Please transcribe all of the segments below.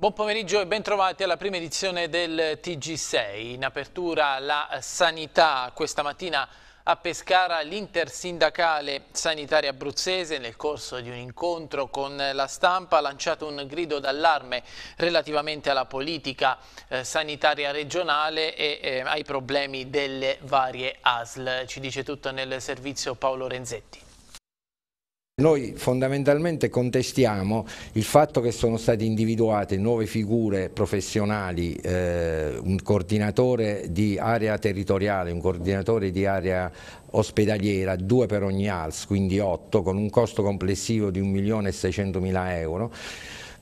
Buon pomeriggio e bentrovati alla prima edizione del TG6. In apertura la sanità. Questa mattina a Pescara l'intersindacale sanitaria abruzzese nel corso di un incontro con la stampa ha lanciato un grido d'allarme relativamente alla politica eh, sanitaria regionale e eh, ai problemi delle varie ASL. Ci dice tutto nel servizio Paolo Renzetti. Noi fondamentalmente contestiamo il fatto che sono state individuate nuove figure professionali, eh, un coordinatore di area territoriale, un coordinatore di area ospedaliera, due per ogni ALS, quindi otto, con un costo complessivo di 1.600.000 euro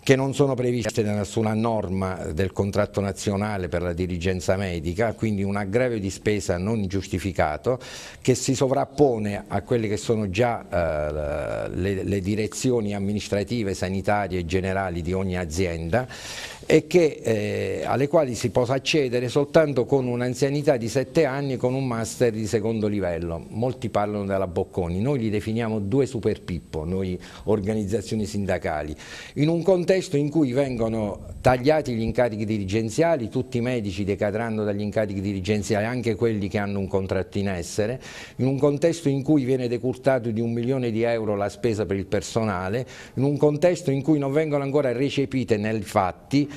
che non sono previste da nessuna norma del contratto nazionale per la dirigenza medica, quindi un aggravio di spesa non giustificato che si sovrappone a quelle che sono già eh, le, le direzioni amministrative, sanitarie e generali di ogni azienda e che, eh, alle quali si possa accedere soltanto con un'anzianità di 7 anni con un master di secondo livello. Molti parlano della Bocconi, noi li definiamo due super pippo, noi organizzazioni sindacali, in un contesto contesto in cui vengono tagliati gli incarichi dirigenziali, tutti i medici decadranno dagli incarichi dirigenziali, anche quelli che hanno un contratto in essere, in un contesto in cui viene decurtato di un milione di euro la spesa per il personale, in un contesto in cui non vengono ancora recepite nei fatti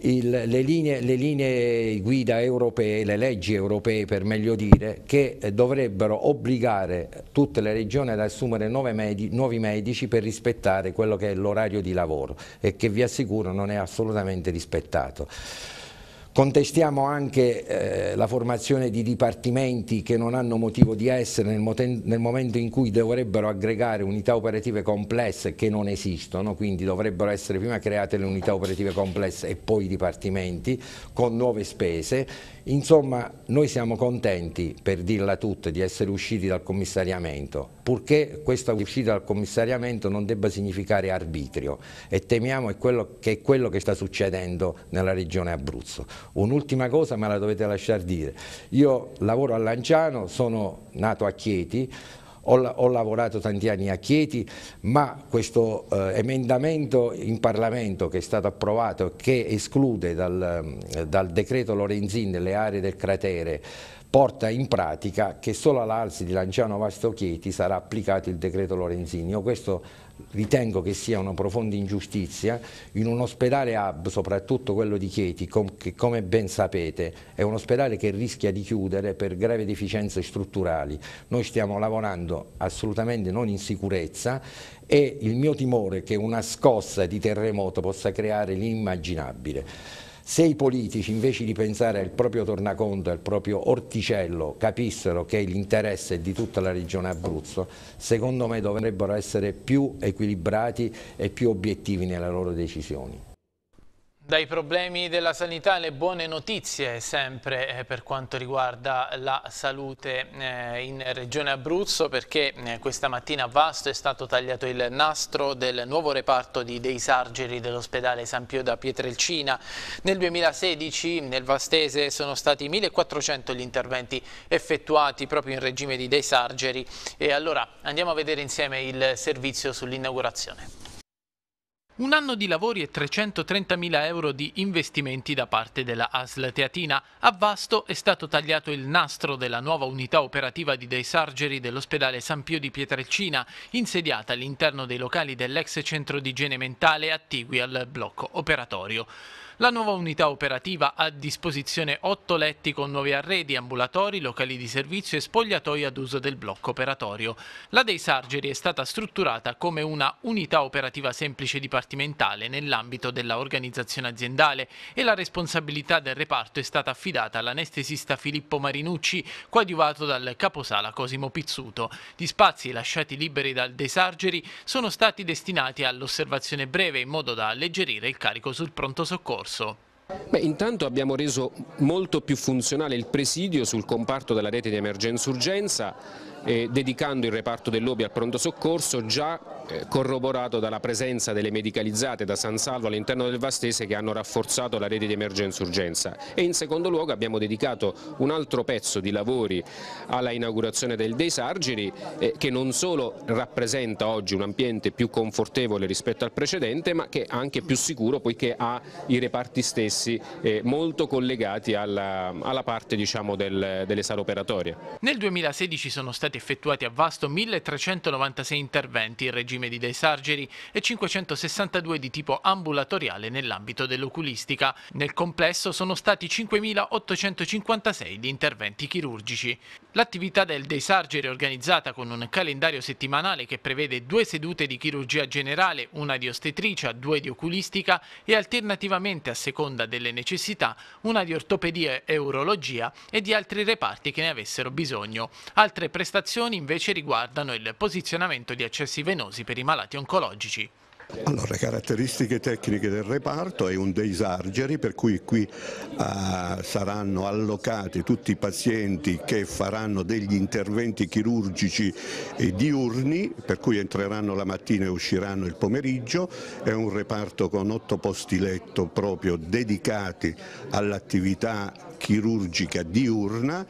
il, le, linee, le, linee, guida europee, le leggi europee per meglio dire, che dovrebbero obbligare tutte le regioni ad assumere nuovi medici per rispettare quello che è l'orario di lavoro e che vi assicuro non è assolutamente rispettato. Contestiamo anche eh, la formazione di dipartimenti che non hanno motivo di essere nel, nel, momento in cui dovrebbero aggregare unità operative complesse che non esistono, quindi dovrebbero essere prima create le unità operative complesse e poi i dipartimenti con nuove spese. Insomma, noi siamo contenti, per dirla tutta, di essere usciti dal commissariamento, purché questa uscita dal commissariamento non debba significare arbitrio e temiamo è quello, che è quello che sta succedendo nella regione Abruzzo. Un'ultima cosa me la dovete lasciare dire. Io lavoro a Lanciano, sono nato a Chieti, ho, ho, lavorato tanti anni a Chieti, ma questo eh, emendamento in Parlamento che è stato approvato, che esclude dal, ehm, dal decreto Lorenzin le aree del cratere, porta in pratica che solo all'alzi di Lanciano Vasto Chieti sarà applicato il decreto Lorenzin. Io questo ritengo che sia una profonda ingiustizia in un ospedale hub, soprattutto quello di Chieti, com che come ben sapete è un ospedale che rischia di chiudere per grave deficienze strutturali. Noi stiamo lavorando assolutamente non in sicurezza e il mio timore è che una scossa di terremoto possa creare l'immaginabile. Se i politici invece di pensare al proprio tornaconto, al proprio orticello, capissero che l'interesse è di tutta la regione Abruzzo, secondo me dovrebbero essere più equilibrati e più obiettivi nelle loro decisioni. Dai problemi della sanità le buone notizie sempre eh, per quanto riguarda la salute eh, in Regione Abruzzo perché eh, questa mattina a Vasto è stato tagliato il nastro del nuovo reparto di dei sargeri dell'ospedale San Pio da Pietrelcina. Nel 2016 nel Vastese sono stati 1400 gli interventi effettuati proprio in regime di dei sargeri e allora andiamo a vedere insieme il servizio sull'inaugurazione. Un anno di lavori e 330.000 euro di investimenti da parte della ASL Teatina. A Vasto è stato tagliato il nastro della nuova unità operativa di dei surgery dell'ospedale San Pio di Pietrelcina, insediata all'interno dei locali dell'ex centro di igiene mentale attigui al blocco operatorio. La nuova unità operativa ha a disposizione otto letti con nuovi arredi, ambulatori, locali di servizio e spogliatoi ad uso del blocco operatorio. La dei Sargeri è stata strutturata come una unità operativa semplice dipartimentale nell'ambito dell'organizzazione aziendale e la responsabilità del reparto è stata affidata all'anestesista Filippo Marinucci, coadiuvato dal caposala Cosimo Pizzuto. Gli spazi lasciati liberi dal dei Sargeri sono stati destinati all'osservazione breve in modo da alleggerire il carico sul pronto soccorso corso? Beh, intanto abbiamo reso molto più funzionale il presidio sul comparto della rete di emergenza-urgenza eh, dedicando il reparto dell'Obi al pronto soccorso già eh, corroborato dalla presenza delle medicalizzate da San Salvo all'interno del Vastese che hanno rafforzato la rete di emergenza-urgenza e in secondo luogo abbiamo dedicato un altro pezzo di lavori alla inaugurazione del Dei Sargeri eh, che non solo rappresenta oggi un ambiente più confortevole rispetto al precedente ma che è anche più sicuro poiché ha i reparti stessi eh, molto collegati alla, alla parte diciamo, del, delle sale operatorie. Nel 2016 sono stati stati effettuati a vasto 1.396 interventi in regime di desargeri e 562 di tipo ambulatoriale nell'ambito dell'oculistica. Nel complesso sono stati 5.856 gli interventi chirurgici. L'attività del desargere è organizzata con un calendario settimanale che prevede due sedute di chirurgia generale, una di ostetricia, due di oculistica e alternativamente a seconda delle necessità una di ortopedia e urologia e di altri reparti che ne avessero bisogno. Altre prestazioni raccomandazioni invece riguardano il posizionamento di accessi venosi per i malati oncologici. Allora, caratteristiche tecniche del reparto è un day surgery per cui qui uh, saranno allocati tutti i pazienti che faranno degli interventi chirurgici diurni, per cui entreranno la mattina e usciranno il pomeriggio, è un reparto con otto posti letto proprio dedicati all'attività chirurgica diurna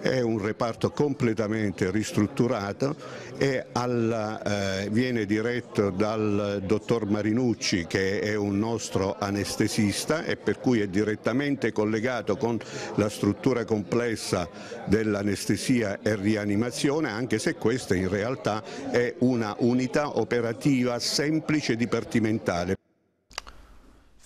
è un reparto completamente ristrutturato e alla, eh, viene diretto dal dottor Marinucci che è un nostro anestesista e per cui è direttamente collegato con la struttura complessa dell'anestesia e rianimazione anche se questa in realtà è una unità operativa semplice dipartimentale.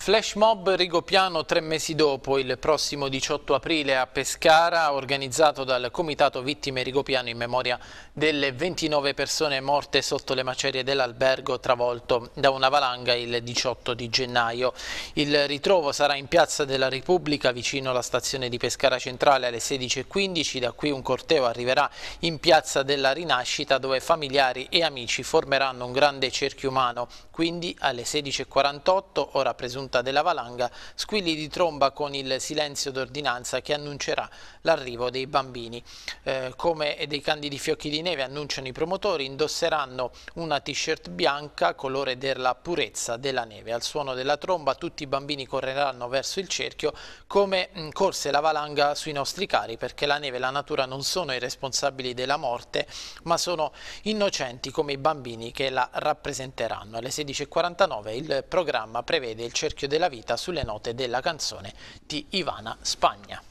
Flash mob Rigopiano tre mesi dopo, il prossimo 18 aprile a Pescara, organizzato dal Comitato Vittime Rigopiano in memoria delle 29 persone morte sotto le macerie dell'albergo travolto da una valanga il 18 di gennaio. Il ritrovo sarà in Piazza della Repubblica vicino alla stazione di Pescara Centrale alle 16.15, da qui un corteo arriverà in Piazza della Rinascita dove familiari e amici formeranno un grande cerchio umano, quindi alle 16.48, ora presunta rotta della valanga, squilli di tromba con il silenzio d'ordinanza che annuncerà l'arrivo dei bambini. Eh, come dei candidi fiocchi di neve annunciano i promotori, indosseranno una t-shirt bianca colore della purezza della neve. Al suono della tromba tutti i bambini correranno verso il cerchio come mm, corse la valanga sui nostri cari perché la neve e la natura non sono i responsabili della morte ma sono innocenti come i bambini che la rappresenteranno. Alle 16.49 il programma prevede il cerchio Specchio della Vita sulle note della canzone di Ivana Spagna.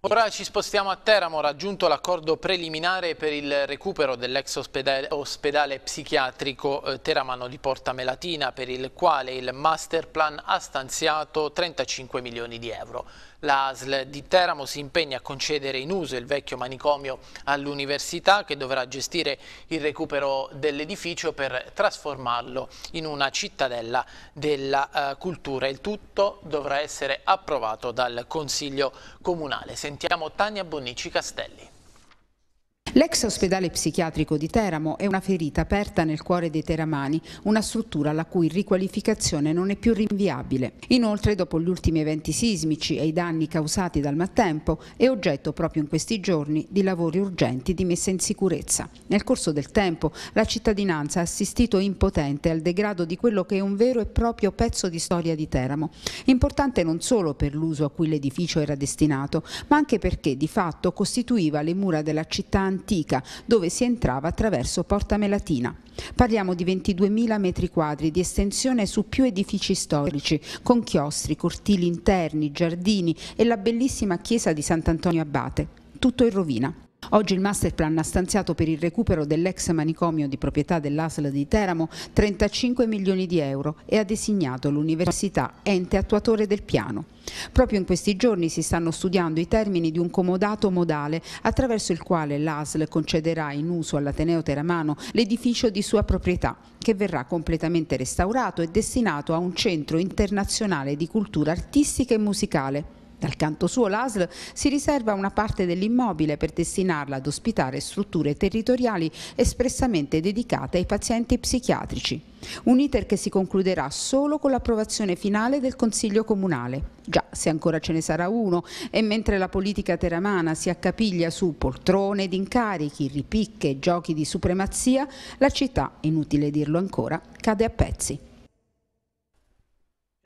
Ora ci spostiamo a Teramo, raggiunto l'accordo preliminare per il recupero dell'ex ospedale, ospedale, psichiatrico eh, Teramano di Porta Melatina, per il quale il master plan ha stanziato 35 milioni di euro. La ASL di Teramo si impegna a concedere in uso il vecchio manicomio all'università che dovrà gestire il recupero dell'edificio per trasformarlo in una cittadella della eh, cultura. Il tutto dovrà essere approvato dal Consiglio Comunale. Sentiamo Tania Bonnici Castelli. L'ex ospedale psichiatrico di Teramo è una ferita aperta nel cuore dei teramani, una struttura la cui riqualificazione non è più rinviabile. Inoltre, dopo gli ultimi eventi sismici e i danni causati dal mattempo, è oggetto proprio in questi giorni di lavori urgenti di messa in sicurezza. Nel corso del tempo, la cittadinanza ha assistito impotente al degrado di quello che è un vero e proprio pezzo di storia di Teramo. Importante non solo per l'uso a cui l'edificio era destinato, ma anche perché di fatto costituiva le mura della città antica antica, dove si entrava attraverso Porta Melatina. Parliamo di 22.000 metri quadri di estensione su più edifici storici, con chiostri, cortili interni, giardini e la bellissima chiesa di Sant'Antonio Abate, tutto in rovina. Oggi il masterplan ha stanziato per il recupero dell'ex manicomio di proprietà dell'ASL di Teramo 35 milioni di euro e ha designato l'università ente attuatore del piano. Proprio in questi giorni si stanno studiando i termini di un comodato modale attraverso il quale l'ASL concederà in uso all'Ateneo Teramano l'edificio di sua proprietà che verrà completamente restaurato e destinato a un centro internazionale di cultura artistica e musicale. Dal canto suo l'ASL si riserva una parte dell'immobile per destinarla ad ospitare strutture territoriali espressamente dedicate ai pazienti psichiatrici. Un iter che si concluderà solo con l'approvazione finale del Consiglio Comunale. Già, se ancora ce ne sarà uno, e mentre la politica teramana si accapiglia su poltrone ed incarichi, ripicche, e giochi di supremazia, la città, inutile dirlo ancora, cade a pezzi.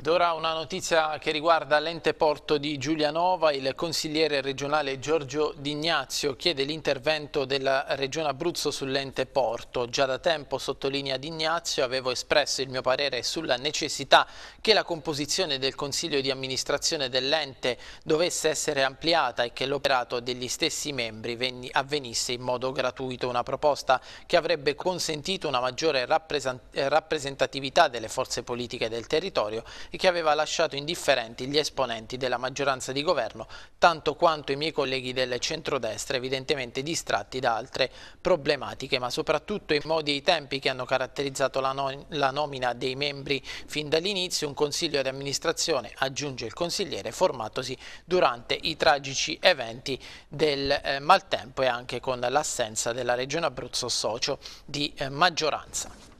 Ed ora una notizia che riguarda l'ente porto di Giulianova. Il consigliere regionale Giorgio D'Ignazio chiede l'intervento della Regione Abruzzo sull'ente porto. Già da tempo, sottolinea D'Ignazio, avevo espresso il mio parere sulla necessità che la composizione del consiglio di amministrazione dell'ente dovesse essere ampliata e che l'operato degli stessi membri avvenisse in modo gratuito. Una proposta che avrebbe consentito una maggiore rappresentatività delle forze politiche del territorio e che aveva lasciato indifferenti gli esponenti della maggioranza di governo, tanto quanto i miei colleghi del centrodestra evidentemente distratti da altre problematiche, ma soprattutto i modi e i tempi che hanno caratterizzato la, no la nomina dei membri fin dall'inizio, un consiglio di amministrazione, aggiunge il consigliere, formatosi durante i tragici eventi del eh, maltempo e anche con l'assenza della Regione Abruzzo socio di eh, maggioranza.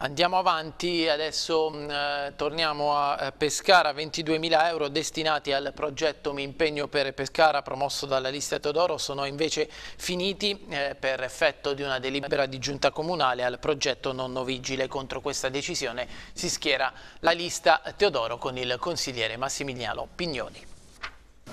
Andiamo avanti, adesso mm, eh, torniamo a eh, Pescara, 22.000 euro destinati al progetto Mi Impegno per Pescara promosso dalla lista Teodoro sono invece finiti eh, per effetto di una delibera di giunta comunale al progetto nonno vigile. Contro questa decisione si schiera la lista Teodoro con il consigliere Massimiliano Pignoni.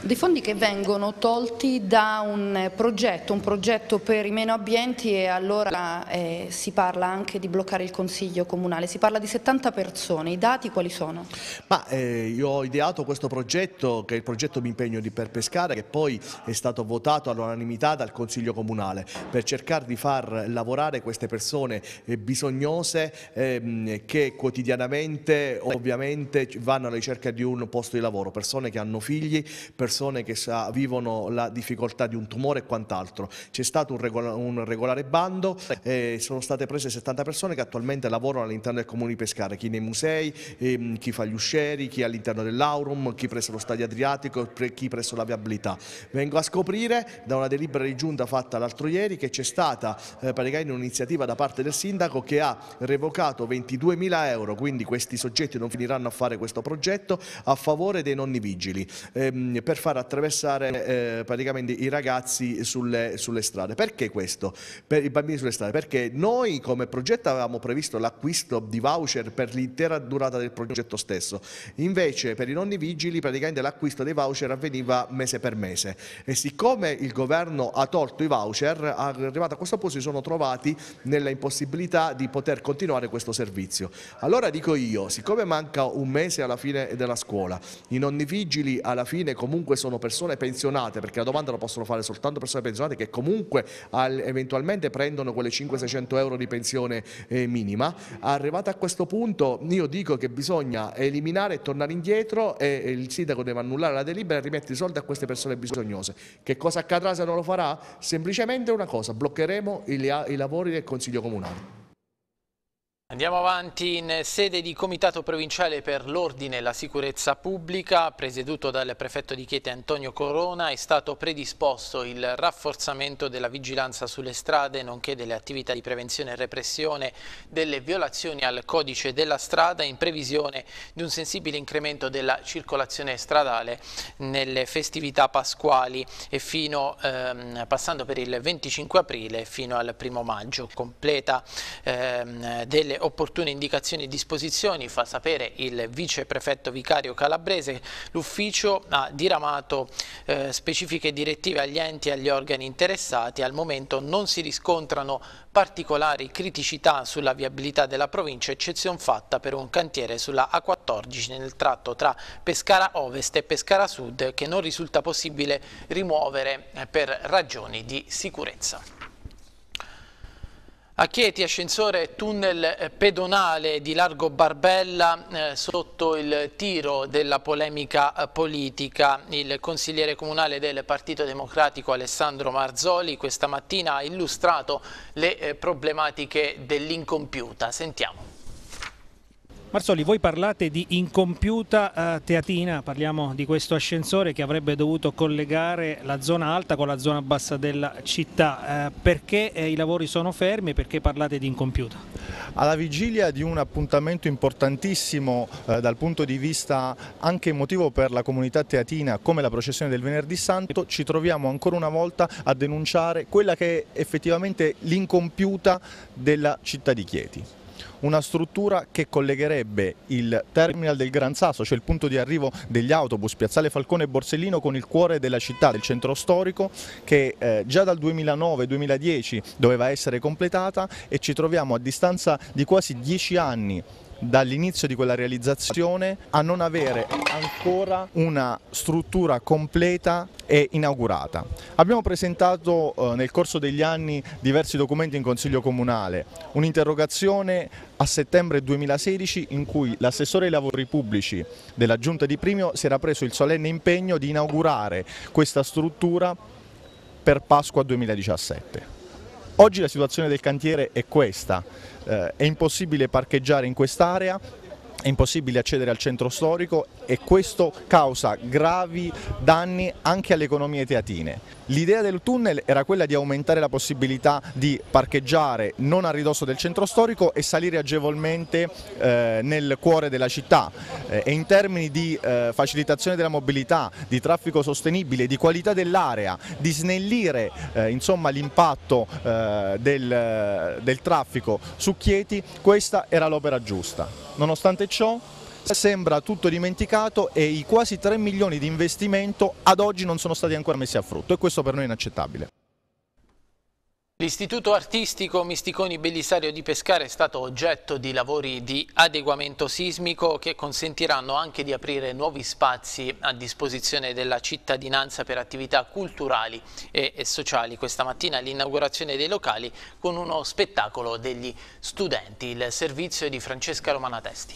Dei fondi che vengono tolti da un progetto, un progetto per i meno abbienti e allora eh, si parla anche di bloccare il Consiglio Comunale, si parla di 70 persone, i dati quali sono? Ma, eh, io ho ideato questo progetto, che è il progetto Mi impegno di per pescare, che poi è stato votato all'unanimità dal Consiglio Comunale, per cercare di far lavorare queste persone eh, bisognose eh, che quotidianamente ovviamente vanno alla ricerca di un posto di lavoro, persone che hanno figli, persone che sa, vivono la difficoltà di un tumore e quant'altro. C'è stato un, regola, un regolare bando, e eh, sono state prese 70 persone che attualmente lavorano all'interno del comune di Pescara, chi nei musei, ehm, chi fa gli uscieri, chi all'interno dell'Aurum, chi presso lo Stadio Adriatico, pre, chi presso la viabilità. Vengo a scoprire da una delibera di giunta fatta l'altro ieri che c'è stata eh, praticamente un'iniziativa da parte del sindaco che ha revocato 22.000 euro, quindi questi soggetti non finiranno a fare questo progetto, a favore dei nonni vigili. Ehm, per far attraversare eh, praticamente i ragazzi sulle, sulle, strade. Perché questo? Per i bambini sulle strade? Perché noi come progetto avevamo previsto l'acquisto di voucher per l'intera durata del progetto stesso, invece per i nonni vigili praticamente l'acquisto dei voucher avveniva mese per mese e siccome il governo ha tolto i voucher, arrivato a questo punto si sono trovati nella impossibilità di poter continuare questo servizio. Allora dico io, siccome manca un mese alla fine della scuola, i nonni vigili alla fine comunque comunque sono persone pensionate, perché la domanda la possono fare soltanto persone pensionate che comunque eventualmente prendono quelle 500-600 euro di pensione eh, minima, arrivata a questo punto io dico che bisogna eliminare e tornare indietro e, il sindaco deve annullare la delibera e rimettere i soldi a queste persone bisognose. Che cosa accadrà se non lo farà? Semplicemente una cosa, bloccheremo i lavori del Consiglio Comunale. Andiamo avanti in sede di Comitato Provinciale per l'Ordine e la Sicurezza Pubblica, presieduto dal prefetto di Chieti Antonio Corona, è stato predisposto il rafforzamento della vigilanza sulle strade, nonché delle attività di prevenzione e repressione delle violazioni al codice della strada in previsione di un sensibile incremento della circolazione stradale nelle festività pasquali e fino, ehm, passando per il 25 aprile fino al 1 maggio. Completa ehm, delle opportune indicazioni e disposizioni, fa sapere il vice prefetto vicario calabrese, l'ufficio ha diramato eh, specifiche direttive agli enti e agli organi interessati. Al momento non si riscontrano particolari criticità sulla viabilità della provincia, eccezion fatta per un cantiere sulla A14 nel tratto tra Pescara Ovest e Pescara Sud che non risulta possibile rimuovere eh, per ragioni di sicurezza. A Chieti ascensore tunnel eh, pedonale di Largo Barbella eh, sotto il tiro della polemica eh, politica. Il consigliere comunale del Partito Democratico Alessandro Marzoli questa mattina ha illustrato le eh, problematiche dell'incompiuta. Sentiamo. Marzoli, voi parlate di incompiuta eh, teatina, parliamo di questo ascensore che avrebbe dovuto collegare la zona alta con la zona bassa della città. Eh, perché eh, i lavori sono fermi e perché parlate di incompiuta? Alla vigilia di un appuntamento importantissimo eh, dal punto di vista anche emotivo per la comunità teatina come la processione del Venerdì Santo, ci troviamo ancora una volta a denunciare quella che è effettivamente l'incompiuta della città di Chieti una struttura che collegherebbe il terminal del Gran Sasso, cioè il punto di arrivo degli autobus, Piazzale Falcone e Borsellino con il cuore della città, del centro storico, che eh, già dal 2009-2010 doveva essere completata e ci troviamo a distanza di quasi dieci anni dall'inizio di quella realizzazione a non avere ancora una struttura completa e inaugurata. Abbiamo presentato eh, nel corso degli anni diversi documenti in Consiglio Comunale, un'interrogazione a settembre 2016 in cui l'assessore ai lavori pubblici della Giunta di Primio si era preso il solenne impegno di inaugurare questa struttura per Pasqua 2017. Oggi la situazione del cantiere è questa, eh, è impossibile parcheggiare in quest'area, è impossibile accedere al centro storico e questo causa gravi danni anche alle economie teatine. L'idea del tunnel era quella di aumentare la possibilità di parcheggiare non a ridosso del centro storico e salire agevolmente eh, nel cuore della città eh, e in termini di eh, facilitazione della mobilità, di traffico sostenibile, di qualità dell'area, di snellire eh, l'impatto eh, del, del traffico su Chieti, questa era l'opera giusta. Nonostante ciò sembra tutto dimenticato e i quasi 3 milioni di investimento ad oggi non sono stati ancora messi a frutto e questo per noi è inaccettabile. L'Istituto Artistico Misticoni Bellisario di Pescara è stato oggetto di lavori di adeguamento sismico che consentiranno anche di aprire nuovi spazi a disposizione della cittadinanza per attività culturali e, sociali. Questa mattina l'inaugurazione dei locali con uno spettacolo degli studenti, il servizio è di Francesca Romana Testi.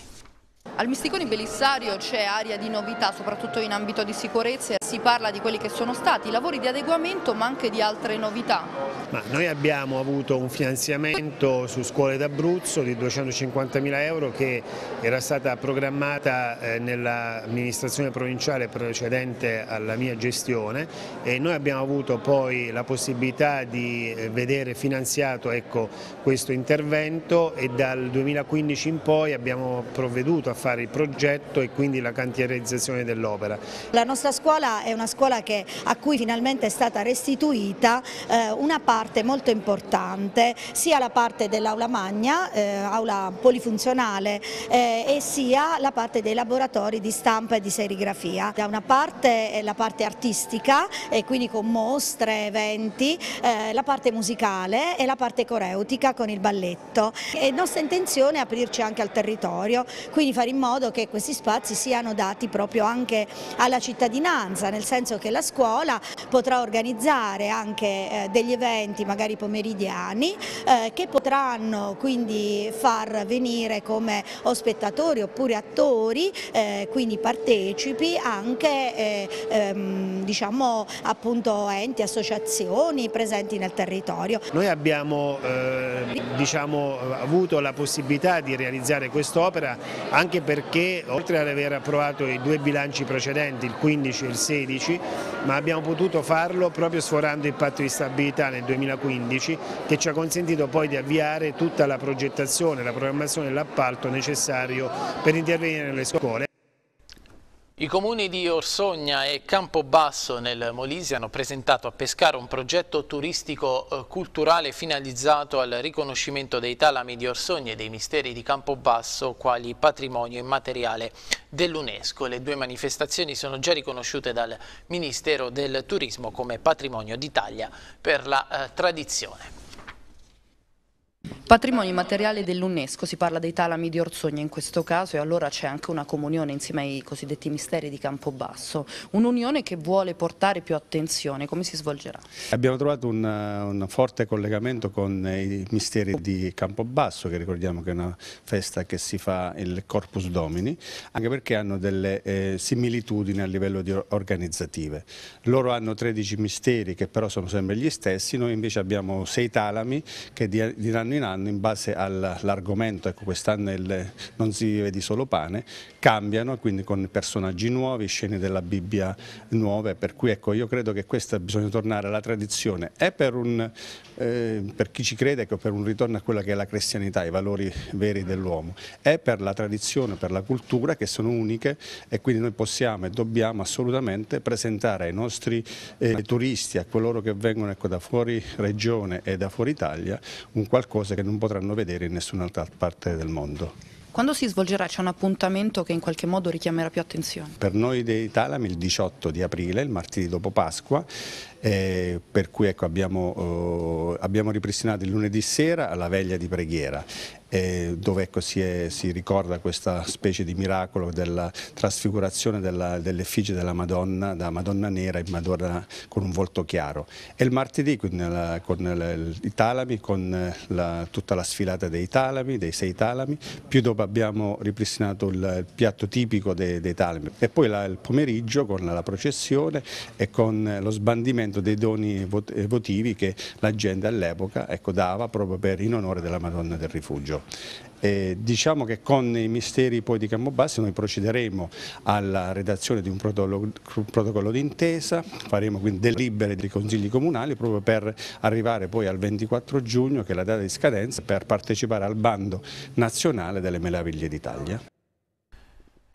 Al Misticoni Bellissario c'è aria di novità, soprattutto in ambito di sicurezza e si parla di quelli che sono stati i lavori di adeguamento ma anche di altre novità. Ma noi abbiamo avuto un finanziamento su scuole d'Abruzzo di 250 mila euro che era stata programmata eh, nell'amministrazione provinciale precedente alla mia gestione e noi abbiamo avuto poi la possibilità di eh, vedere finanziato ecco, questo intervento e dal 2015 in poi abbiamo provveduto a fare il progetto e quindi la cantierizzazione dell'opera. La nostra scuola è una scuola che, a cui finalmente è stata restituita eh, una parte molto importante, sia la parte dell'aula magna, eh, aula polifunzionale, eh, e sia la parte dei laboratori di stampa e di serigrafia. Da una parte è la parte artistica, e quindi con mostre, eventi, eh, la parte musicale e la parte coreutica con il balletto. È nostra intenzione è aprirci anche al territorio, quindi fare in modo che questi spazi siano dati proprio anche alla cittadinanza, casa, nel senso che la scuola potrà organizzare anche eh, degli eventi magari pomeridiani eh, che potranno quindi far venire come o spettatori oppure attori, eh, quindi partecipi anche ehm, diciamo appunto enti, associazioni presenti nel territorio. Noi abbiamo eh, diciamo, avuto la possibilità di realizzare quest'opera anche perché oltre ad aver approvato i due bilanci precedenti, il 15 e il 16, 2013, ma abbiamo potuto farlo proprio sforando il patto di stabilità nel 2015 che ci ha consentito poi di avviare tutta la progettazione, la programmazione e l'appalto necessario per intervenire nelle scuole. I comuni di Orsogna e Campobasso nel Molise hanno presentato a Pescara un progetto turistico-culturale eh, finalizzato al riconoscimento dei talami di Orsogna e dei misteri di Campobasso quali patrimonio immateriale dell'UNESCO. Le due manifestazioni sono già riconosciute dal Ministero del Turismo come patrimonio d'Italia per la eh, tradizione. Patrimonio immateriale dell'UNESCO, si parla dei talami di Orsogna in questo caso e allora c'è anche una comunione insieme ai cosiddetti misteri di Campobasso, un'unione che vuole portare più attenzione, come si svolgerà? Abbiamo trovato un, eh, un, forte collegamento con eh, i misteri di Campobasso, che ricordiamo che è una festa che si fa il Corpus Domini, anche perché hanno delle eh, similitudini a livello di organizzative. Loro hanno 13 misteri che però sono sempre gli stessi, noi invece abbiamo 6 talami che diranno in anno in base all'argomento, ecco quest'anno non si vive di solo pane, cambiano quindi con personaggi nuovi, scene della Bibbia nuove, per cui ecco io credo che questa bisogna tornare alla tradizione e per, un, eh, per chi ci crede ecco, per un ritorno a quella che è la cristianità, i valori veri dell'uomo, e per la tradizione, per la cultura che sono uniche e quindi noi possiamo e dobbiamo assolutamente presentare ai nostri eh, turisti, a coloro che vengono ecco, da fuori regione e da fuori Italia, un qualcosa cose che non potranno vedere in nessun'altra parte del mondo. Quando si svolgerà? C'è un appuntamento che in qualche modo richiamerà più attenzione? Per noi dei Talami il 18 di aprile, il martedì dopo Pasqua, eh, per cui ecco, abbiamo, eh, abbiamo, ripristinato il lunedì sera la veglia di preghiera eh, dove ecco, si, è, si, ricorda questa specie di miracolo della trasfigurazione dell'effigie dell della Madonna, da Madonna nera in Madonna con un volto chiaro. E il martedì la, con, la, i talami, con la, tutta la sfilata dei talami, dei sei talami, più dopo abbiamo ripristinato il, il piatto tipico dei, dei talami e poi la, il pomeriggio con la processione e con lo sbandimento dei doni votivi che la gente all'epoca ecco, dava proprio per, in onore della Madonna del Rifugio. Belgio. Eh, diciamo che con i misteri poi di Camobassi noi procederemo alla redazione di un protocollo, protocollo d'intesa, faremo quindi delibere dei consigli comunali proprio per arrivare poi al 24 giugno che è la data di scadenza per partecipare al bando nazionale delle meraviglie d'Italia.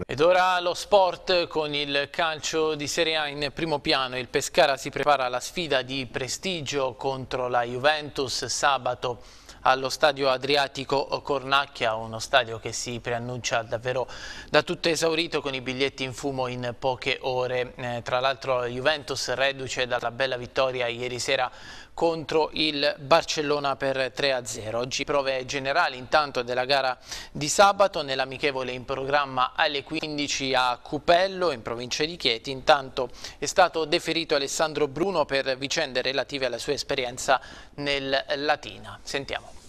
Ed ora lo sport con il calcio di Serie A in primo piano. Il Pescara si prepara alla sfida di prestigio contro la Juventus sabato allo stadio Adriatico Cornacchia, uno stadio che si preannuncia davvero da tutto esaurito con i biglietti in fumo in poche ore. Eh, tra l'altro Juventus reduce dalla bella vittoria ieri sera contro il Barcellona per 3-0. Oggi prove generali intanto della gara di sabato, nell'amichevole in programma alle 15 a Cupello in provincia di Chieti. Intanto è stato deferito Alessandro Bruno per vicende relative alla sua esperienza nel Latina. Sentiamo.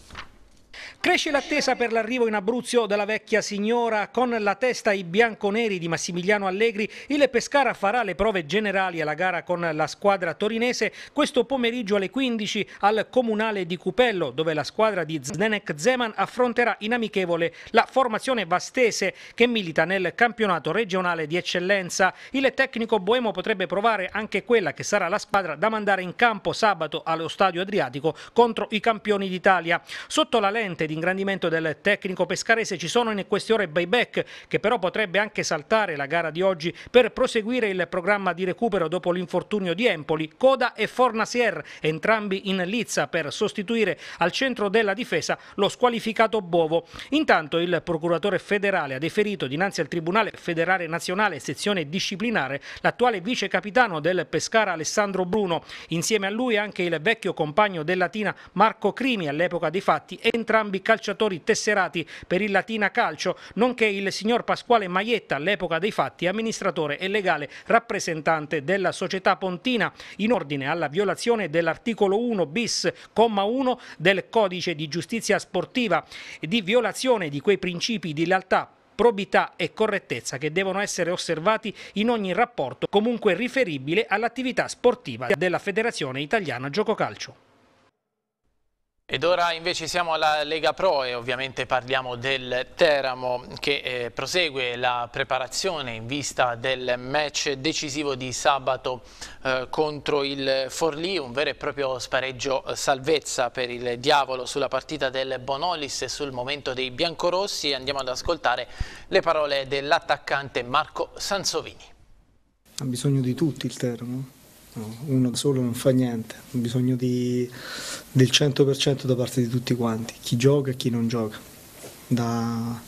Cresce l'attesa per l'arrivo in Abruzzo della vecchia signora. Con la testa ai bianconeri di Massimiliano Allegri, il Pescara farà le prove generali alla gara con la squadra torinese questo pomeriggio alle 15 al Comunale di Cupello, dove la squadra di Zdenek Zeman affronterà in amichevole la formazione vastese che milita nel campionato regionale di eccellenza. Il tecnico boemo potrebbe provare anche quella che sarà la squadra da mandare in campo sabato allo Stadio Adriatico contro i campioni d'Italia. Sotto la lente di ingrandimento del tecnico pescarese ci sono in queste ore buyback che però potrebbe anche saltare la gara di oggi per proseguire il programma di recupero dopo l'infortunio di Empoli, Coda e Fornasier, entrambi in lizza per sostituire al centro della difesa lo squalificato Bovo. Intanto il procuratore federale ha deferito dinanzi al Tribunale federale nazionale sezione disciplinare l'attuale vice capitano del Pescara Alessandro Bruno, insieme a lui anche il vecchio compagno del Latina Marco Crimi all'epoca dei fatti, entrambi calciatori tesserati per il Latina Calcio, nonché il signor Pasquale Maietta, all'epoca dei fatti amministratore e legale rappresentante della società Pontina, in ordine alla violazione dell'articolo 1 bis, comma 1 del codice di giustizia sportiva e di violazione di quei principi di lealtà probità e correttezza che devono essere osservati in ogni rapporto comunque riferibile all'attività sportiva della Federazione Italiana Gioco Calcio. Ed ora invece siamo alla Lega Pro e ovviamente parliamo del Teramo che eh, prosegue la preparazione in vista del match decisivo di sabato eh, contro il Forlì, un vero e proprio spareggio eh, salvezza per il diavolo sulla partita del Bonolis e sul momento dei biancorossi. Andiamo ad ascoltare le parole dell'attaccante Marco Sansovini. Ha bisogno di tutti il Teramo, uno solo non fa niente, ha bisogno di, del 100% da parte di tutti quanti, chi gioca e chi non gioca, da,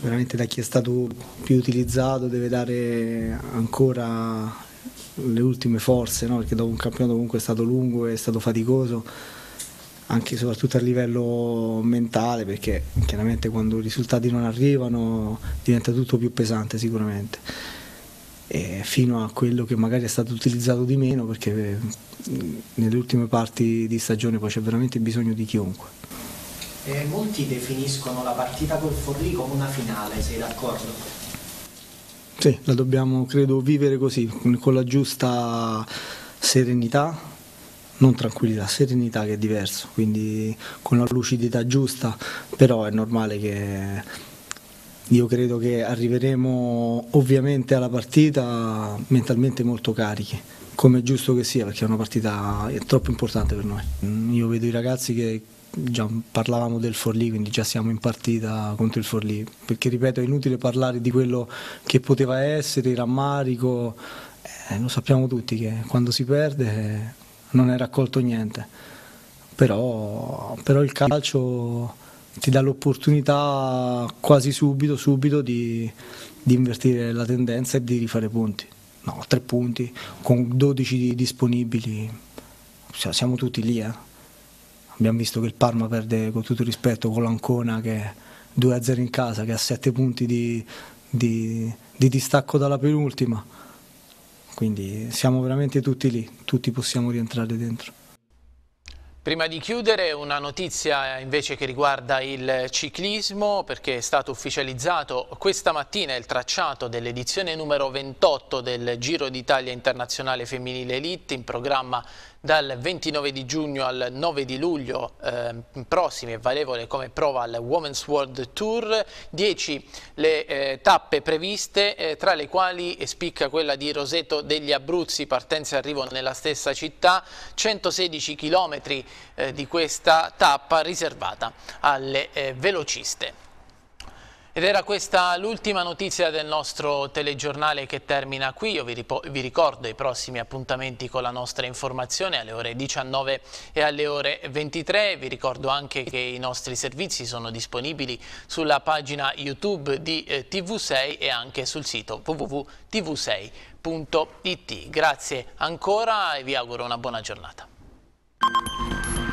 veramente da chi è stato più utilizzato deve dare ancora le ultime forze, no? perché dopo un campionato comunque è stato lungo e è stato faticoso, anche e soprattutto a livello mentale, perché chiaramente quando i risultati non arrivano diventa tutto più pesante sicuramente eh, fino a quello che magari è stato utilizzato di meno perché nelle ultime parti di stagione poi c'è veramente bisogno di chiunque. Eh, molti definiscono la partita col Forlì come una finale, sei d'accordo? Sì, la dobbiamo credo vivere così, con la giusta serenità, non tranquillità, serenità che è diverso, quindi con la lucidità giusta, però è normale che io credo che arriveremo ovviamente alla partita mentalmente molto carichi, come è giusto che sia, perché è una partita troppo importante per noi. Mm, io vedo i ragazzi che già parlavamo del Forlì, quindi già siamo in partita contro il Forlì, perché ripeto è inutile parlare di quello che poteva essere, il rammarico, eh, lo sappiamo tutti che quando si perde eh, non è raccolto niente, però, però il calcio ti dà l'opportunità quasi subito, subito di, di, invertire la tendenza e di rifare punti. No, tre punti, con 12 disponibili, cioè, siamo tutti lì. Eh. Abbiamo visto che il Parma perde con tutto il rispetto con l'Ancona che è 2-0 in casa, che ha 7 punti di, di, di distacco dalla penultima. Quindi siamo veramente tutti lì, tutti possiamo rientrare dentro. Prima di chiudere una notizia invece che riguarda il ciclismo perché è stato ufficializzato questa mattina il tracciato dell'edizione numero 28 del Giro d'Italia Internazionale Femminile Elite in programma dal 29 di giugno al 9 di luglio eh, prossime, valevole come prova al Women's World Tour, 10 le eh, tappe previste, eh, tra le quali spicca quella di Roseto degli Abruzzi, partenza e arrivo nella stessa città, 116 km eh, di questa tappa riservata alle eh, velociste. Ed era questa l'ultima notizia del nostro telegiornale che termina qui. Io vi, vi, ricordo i prossimi appuntamenti con la nostra informazione alle ore 19 e alle ore 23. Vi ricordo anche che i nostri servizi sono disponibili sulla pagina YouTube di eh, TV6 e anche sul sito www.tv6.it. Grazie ancora e vi auguro una buona giornata.